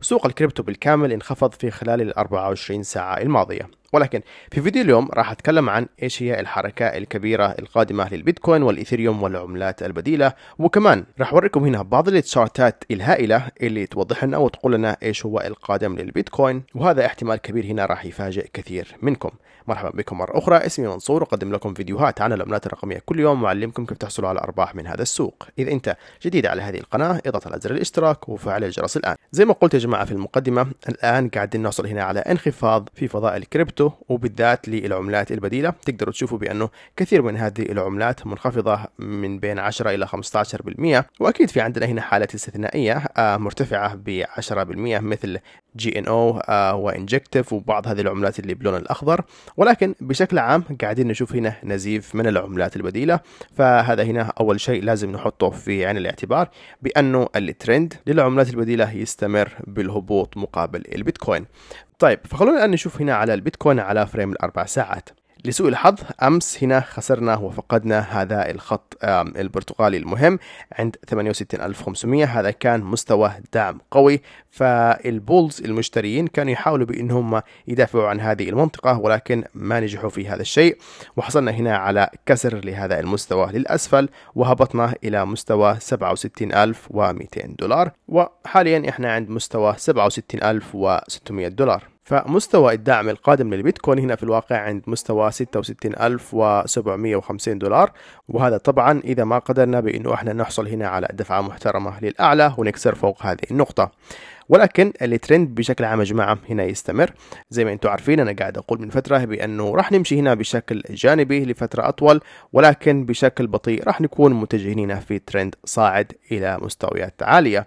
وسوق الكريبتو بالكامل انخفض في خلال ال 24 ساعة الماضية ولكن في فيديو اليوم راح أتكلم عن إيش هي الحركة الكبيرة القادمة للبيتكوين والإيثيريوم والعملات البديلة وكمان راح أوريكم هنا بعض التشارتات الهائلة اللي توضح لنا وتقول لنا إيش هو القادم للبيتكوين وهذا احتمال كبير هنا راح يفاجئ كثير منكم مرحبا بكم مرة أخرى اسمي منصور أقدم لكم فيديوهات عن العملات الرقمية كل يوم وأعلمكم كيف تحصلوا على أرباح من هذا السوق إذا أنت جديد على هذه القناة اضغط على زر الاشتراك وفعل الجرس الآن زي ما قلت يا جماعة في المقدمة الآن قاعدين نحصل هنا على انخفاض في فضاء الكريبتو الكريبتو وبالذات للعملات البديلة تقدروا تشوفوا بأنه كثير من هذه العملات منخفضة من بين 10 إلى 15% وأكيد في عندنا هنا حالة استثنائية آه، مرتفعة ب 10% مثل جي ان او آه، وانجكتيف وبعض هذه العملات اللي بلون الاخضر ولكن بشكل عام قاعدين نشوف هنا نزيف من العملات البديله فهذا هنا اول شيء لازم نحطه في عين الاعتبار بانه الترند للعملات البديله يستمر بالهبوط مقابل البيتكوين طيب فخلونا الآن نشوف هنا على البيتكوين على فريم الأربع ساعات لسوء الحظ أمس هنا خسرنا وفقدنا هذا الخط البرتقالي المهم عند 68500 هذا كان مستوى دعم قوي فالبولز المشتريين كانوا يحاولوا بأنهم يدافعوا عن هذه المنطقة ولكن ما نجحوا في هذا الشيء وحصلنا هنا على كسر لهذا المستوى للأسفل وهبطنا إلى مستوى 67200 دولار وحاليا إحنا عند مستوى 67600 دولار فمستوى الدعم القادم للبيتكوين هنا في الواقع عند مستوى 66750 دولار وهذا طبعا إذا ما قدرنا بأنه احنا نحصل هنا على دفعة محترمة للأعلى ونكسر فوق هذه النقطة ولكن الترند بشكل عام يا جماعه هنا يستمر زي ما انتم عارفين انا قاعد اقول من فتره بانه راح نمشي هنا بشكل جانبي لفتره اطول ولكن بشكل بطيء راح نكون متجهين هنا في ترند صاعد الى مستويات عاليه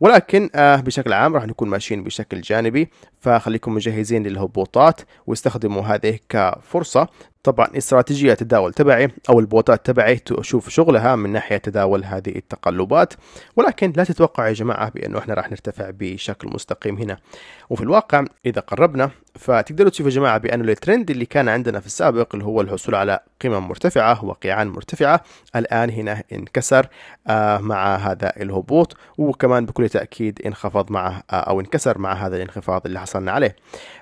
ولكن آه، بشكل عام راح نكون ماشيين بشكل جانبي فخليكم مجهزين للهبوطات واستخدموا هذه كفرصة طبعا استراتيجية التداول تبعي أو البوتات تبعي تشوف شغلها من ناحية تداول هذه التقلبات ولكن لا تتوقع يا جماعة بأنه احنا راح نرتفع بشكل مستقيم هنا وفي الواقع إذا قربنا فتقدروا تشوفوا يا جماعة بأنه الترند اللي كان عندنا في السابق اللي هو الحصول على قمم مرتفعة وقيعان مرتفعة الآن هنا انكسر آه، مع هذا الهبوط وكمان بكل تأكيد انخفض مع آه، أو انكسر مع هذا الانخفاض اللي حصلنا عليه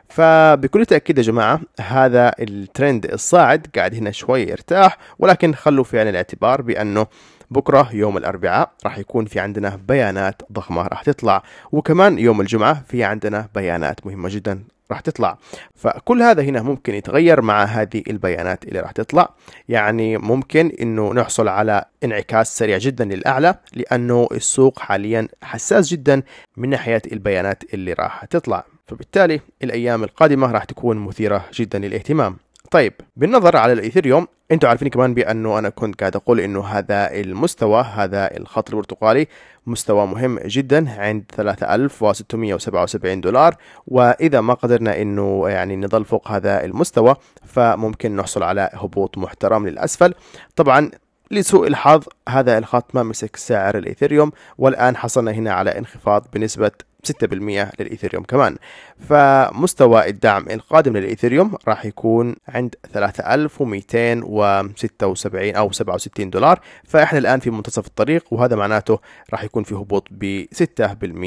فبكل تأكيد يا جماعة هذا الترند الصاعد قاعد هنا شوي يرتاح ولكن خلوا في عين الاعتبار بأنه بكرة يوم الأربعاء راح يكون في عندنا بيانات ضخمة راح تطلع وكمان يوم الجمعة في عندنا بيانات مهمة جدا راح تطلع فكل هذا هنا ممكن يتغير مع هذه البيانات اللي راح تطلع يعني ممكن انه نحصل على انعكاس سريع جدا للاعلى لانه السوق حاليا حساس جدا من ناحيه البيانات اللي راح تطلع فبالتالي الايام القادمه راح تكون مثيره جدا للاهتمام طيب بالنظر على الايثيريوم انتم عارفين كمان بانه انا كنت قاعد اقول انه هذا المستوى هذا الخط البرتقالي مستوى مهم جدا عند 3677 دولار واذا ما قدرنا انه يعني نظل فوق هذا المستوى فممكن نحصل على هبوط محترم للاسفل طبعا لسوء الحظ هذا الخط ما مسك سعر الايثيريوم والان حصلنا هنا على انخفاض بنسبه 6% للإيثيريوم كمان فمستوى الدعم القادم للإيثيريوم راح يكون عند 3276 أو 67 دولار فإحنا الآن في منتصف الطريق وهذا معناته راح يكون في هبوط ب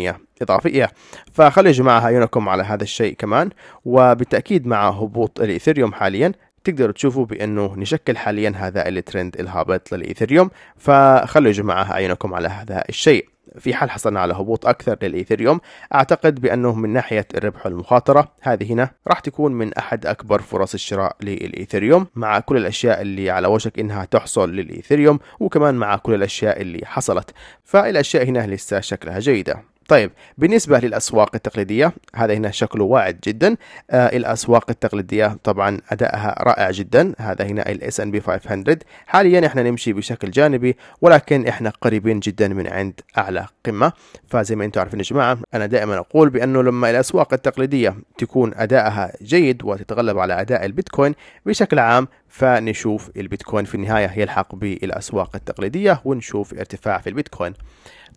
6% إضافية فخلوا يا جماعة عيونكم على هذا الشيء كمان وبالتأكيد مع هبوط الإيثيريوم حاليا تقدروا تشوفوا بانه نشكل حاليا هذا الترند الهابط للايثريوم فخلوا يا جماعه عينكم على هذا الشيء في حال حصلنا على هبوط أكثر للإيثيريوم أعتقد بأنه من ناحية الربح والمخاطرة هذه هنا راح تكون من أحد أكبر فرص الشراء للإيثيريوم مع كل الأشياء اللي على وشك إنها تحصل للإيثيريوم وكمان مع كل الأشياء اللي حصلت فالأشياء هنا لسه شكلها جيدة طيب بالنسبة للأسواق التقليدية هذا هنا شكله واعد جدا آه الأسواق التقليدية طبعا أدائها رائع جدا هذا هنا الـ S&P 500 حاليا احنا نمشي بشكل جانبي ولكن احنا قريبين جدا من عند أعلى قمة فزي ما انتم عارفين يا جماعة أنا دائما أقول بأنه لما الأسواق التقليدية تكون أدائها جيد وتتغلب على أداء البيتكوين بشكل عام فنشوف البيتكوين في النهاية يلحق بالأسواق التقليدية ونشوف ارتفاع في البيتكوين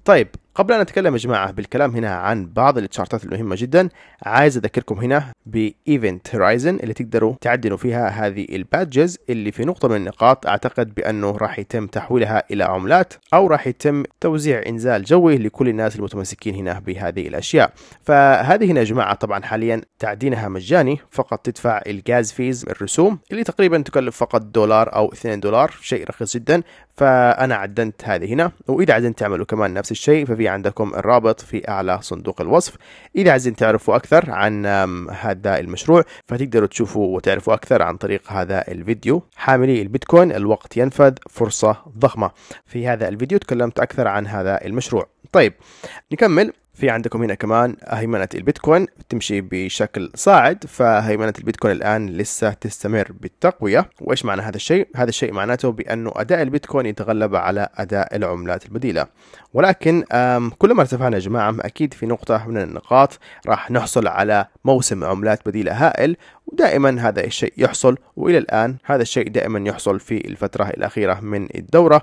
طيب قبل أن نتكلم يا جماعة بالكلام هنا عن بعض التشارتات المهمة جدا عايز أذكركم هنا بإيفنت هورايزن اللي تقدروا تعدلوا فيها هذه البادجز اللي في نقطة من النقاط أعتقد بأنه راح يتم تحويلها إلى عملات أو راح يتم توزيع إنزال جوي لكل الناس المتمسكين هنا بهذه الأشياء فهذه هنا يا جماعة طبعا حاليا تعدينها مجاني فقط تدفع الجاز فيز الرسوم اللي تقريبا تكلف تكلف فقط دولار او 2 دولار شيء رخيص جدا فانا عدنت هذه هنا واذا عايزين تعملوا كمان نفس الشيء ففي عندكم الرابط في اعلى صندوق الوصف اذا عايزين تعرفوا اكثر عن هذا المشروع فتقدروا تشوفوا وتعرفوا اكثر عن طريق هذا الفيديو حاملي البيتكوين الوقت ينفذ فرصه ضخمه في هذا الفيديو تكلمت اكثر عن هذا المشروع طيب نكمل في عندكم هنا كمان هيمنة البيتكوين تمشي بشكل صاعد فهيمنة البيتكوين الآن لسه تستمر بالتقوية وإيش معنى هذا الشيء؟ هذا الشيء معناته بأنه أداء البيتكوين يتغلب على أداء العملات البديلة ولكن كلما ارتفعنا يا جماعة أكيد في نقطة من النقاط راح نحصل على موسم عملات بديلة هائل ودائما هذا الشيء يحصل والى الان هذا الشيء دائما يحصل في الفتره الاخيره من الدوره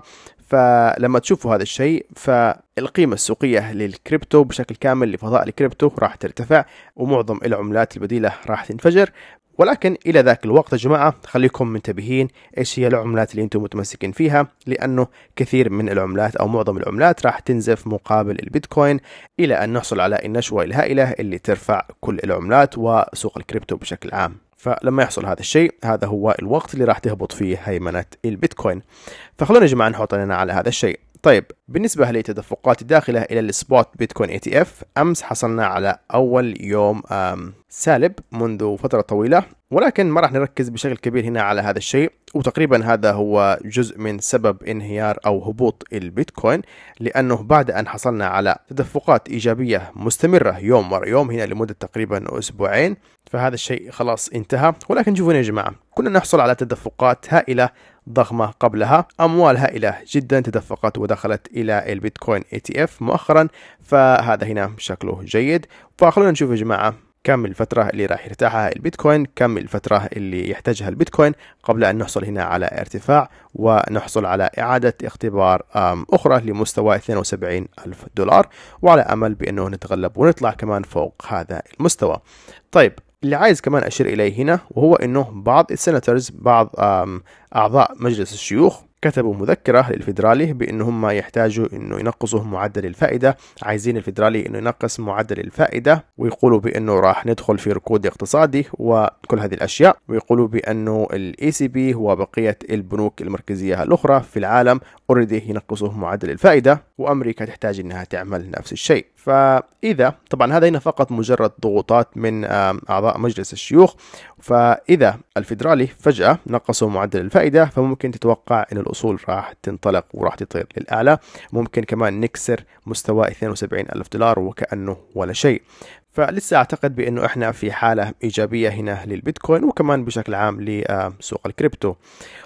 فلما تشوفوا هذا الشيء فالقيمة السوقية للكريبتو بشكل كامل لفضاء الكريبتو راح ترتفع ومعظم العملات البديلة راح تنفجر ولكن الى ذاك الوقت يا جماعه خليكم منتبهين ايش هي العملات اللي انتم متمسكين فيها لانه كثير من العملات او معظم العملات راح تنزف مقابل البيتكوين الى ان نحصل على النشوه الهائله اللي ترفع كل العملات وسوق الكريبتو بشكل عام فلما يحصل هذا الشيء هذا هو الوقت اللي راح تهبط فيه هيمنة البيتكوين فخلونا يا جماعة نحط لنا على هذا الشيء طيب بالنسبة لتدفقات داخلة إلى السبوت بيتكوين اي تي اف أمس حصلنا على أول يوم سالب منذ فترة طويلة ولكن ما راح نركز بشكل كبير هنا على هذا الشيء وتقريبا هذا هو جزء من سبب انهيار أو هبوط البيتكوين لأنه بعد أن حصلنا على تدفقات إيجابية مستمرة يوم ورا يوم هنا لمدة تقريبا أسبوعين فهذا الشيء خلاص انتهى ولكن شوفوا يا جماعة كنا نحصل على تدفقات هائلة ضخمة قبلها أموال هائلة جدا تدفقت ودخلت إلى البيتكوين اي تي اف مؤخرا فهذا هنا شكله جيد فخلونا نشوف يا جماعة كم الفترة اللي راح يرتاحها البيتكوين كم الفترة اللي يحتاجها البيتكوين قبل أن نحصل هنا على ارتفاع ونحصل على إعادة اختبار أخرى لمستوى 72 ألف دولار وعلى أمل بأنه نتغلب ونطلع كمان فوق هذا المستوى طيب اللي عايز كمان أشير إليه هنا وهو أنه بعض السناترز بعض أعضاء مجلس الشيوخ كتبوا مذكرة للفيدرالي بانه هم يحتاجوا أنه ينقصوا معدل الفائدة عايزين الفيدرالي أنه ينقص معدل الفائدة ويقولوا بأنه راح ندخل في ركود اقتصادي وكل هذه الأشياء ويقولوا بأنه الاي سي e بي وبقية البنوك المركزية الأخرى في العالم اوريدي ينقصوا معدل الفائدة وأمريكا تحتاج أنها تعمل نفس الشيء فإذا طبعا هذا هنا فقط مجرد ضغوطات من أعضاء مجلس الشيوخ فإذا الفيدرالي فجأة نقصوا معدل الفائدة فممكن تتوقع أن الأصول راح تنطلق وراح تطير للأعلى ممكن كمان نكسر مستوى 72 ألف دولار وكأنه ولا شيء فلسه اعتقد بانه احنا في حاله ايجابيه هنا للبيتكوين وكمان بشكل عام لسوق الكريبتو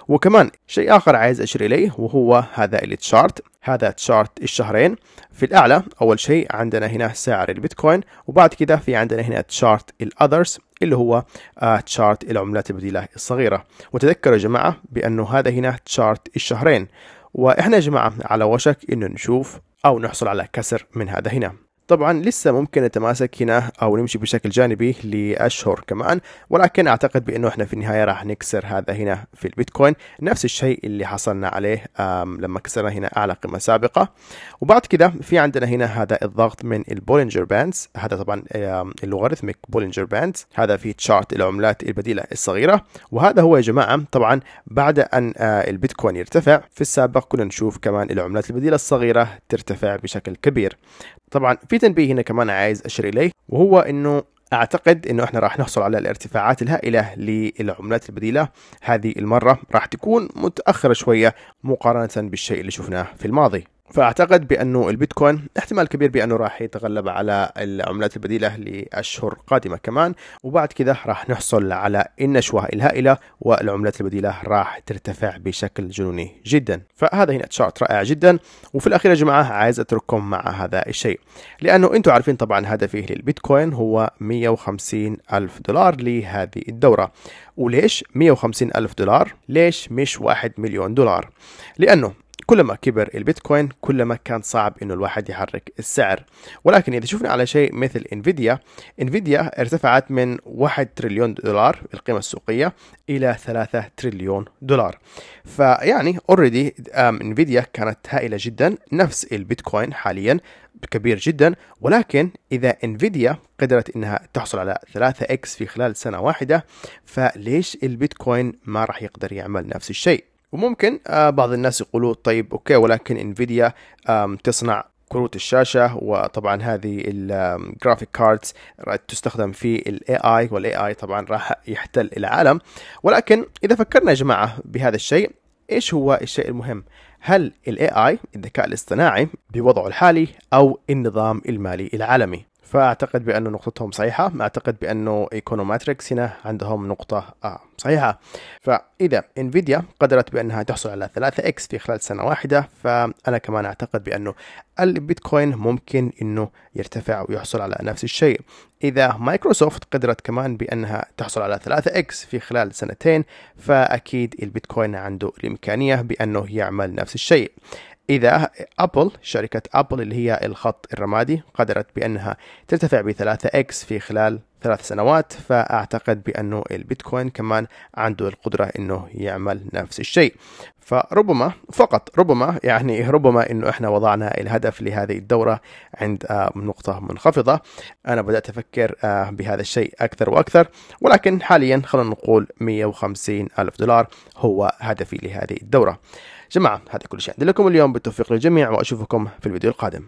وكمان شيء اخر عايز اشير اليه وهو هذا التشارت هذا تشارت الشهرين في الاعلى اول شيء عندنا هنا سعر البيتكوين وبعد كده في عندنا هنا تشارت الاذرز اللي هو آه، تشارت العملات البديله الصغيره وتذكروا يا جماعه بانه هذا هنا تشارت الشهرين واحنا يا جماعه على وشك انه نشوف او نحصل على كسر من هذا هنا طبعا لسه ممكن نتماسك هنا او نمشي بشكل جانبي لاشهر كمان ولكن اعتقد بانه احنا في النهايه راح نكسر هذا هنا في البيتكوين نفس الشيء اللي حصلنا عليه لما كسرنا هنا اعلى قمه سابقه وبعد كده في عندنا هنا هذا الضغط من البولينجر باندز هذا طبعا اللوغاريتميك بولينجر باندز هذا في تشارت العملات البديله الصغيره وهذا هو يا جماعه طبعا بعد ان آه، البيتكوين يرتفع في السابق كنا نشوف كمان العملات البديله الصغيره ترتفع بشكل كبير طبعا في في تنبيه هنا كمان عايز اشير اليه وهو انه اعتقد انه احنا راح نحصل على الارتفاعات الهائله للعملات البديله هذه المره راح تكون متاخره شويه مقارنه بالشيء اللي شفناه في الماضي فاعتقد بانه البيتكوين احتمال كبير بانه راح يتغلب على العملات البديله لاشهر قادمه كمان وبعد كذا راح نحصل على النشوه الهائله والعملات البديله راح ترتفع بشكل جنوني جدا فهذا هنا تشارت رائع جدا وفي الاخير يا جماعه عايز اترككم مع هذا الشيء لانه انتم عارفين طبعا هدفي للبيتكوين هو 150 الف دولار لهذه الدوره وليش 150 الف دولار ليش مش 1 مليون دولار لانه كلما كبر البيتكوين كلما كان صعب انه الواحد يحرك السعر ولكن اذا شفنا على شيء مثل انفيديا انفيديا ارتفعت من 1 تريليون دولار القيمه السوقيه الى 3 تريليون دولار فيعني اوريدي انفيديا كانت هائله جدا نفس البيتكوين حاليا كبير جدا ولكن اذا انفيديا قدرت انها تحصل على 3 اكس في خلال سنه واحده فليش البيتكوين ما راح يقدر يعمل نفس الشيء وممكن آه، بعض الناس يقولوا طيب اوكي ولكن انفيديا تصنع كروت الشاشة وطبعا هذه الجرافيك كاردز تستخدم في الاي اي والاي اي طبعا راح يحتل العالم ولكن اذا فكرنا يا جماعة بهذا الشيء ايش هو الشيء المهم هل الاي اي الذكاء الاصطناعي بوضعه الحالي او النظام المالي العالمي فاعتقد بانه نقطتهم صحيحه اعتقد بانه ايكونوماتريكس هنا عندهم نقطه آه صحيحه فاذا انفيديا قدرت بانها تحصل على 3 اكس في خلال سنه واحده فانا كمان اعتقد بانه البيتكوين ممكن انه يرتفع ويحصل على نفس الشيء اذا مايكروسوفت قدرت كمان بانها تحصل على 3 اكس في خلال سنتين فاكيد البيتكوين عنده الامكانيه بانه يعمل نفس الشيء إذا أبل شركة أبل اللي هي الخط الرمادي قدرت بأنها ترتفع بثلاثة إكس في خلال ثلاث سنوات فأعتقد بأنه البيتكوين كمان عنده القدرة أنه يعمل نفس الشيء فربما فقط ربما يعني ربما أنه إحنا وضعنا الهدف لهذه الدورة عند آه، نقطة منخفضة أنا بدأت أفكر آه، بهذا الشيء أكثر وأكثر ولكن حاليا خلينا نقول 150 ألف دولار هو هدفي لهذه الدورة جماعة هذا كل شيء عندي لكم اليوم بالتوفيق للجميع وأشوفكم في الفيديو القادم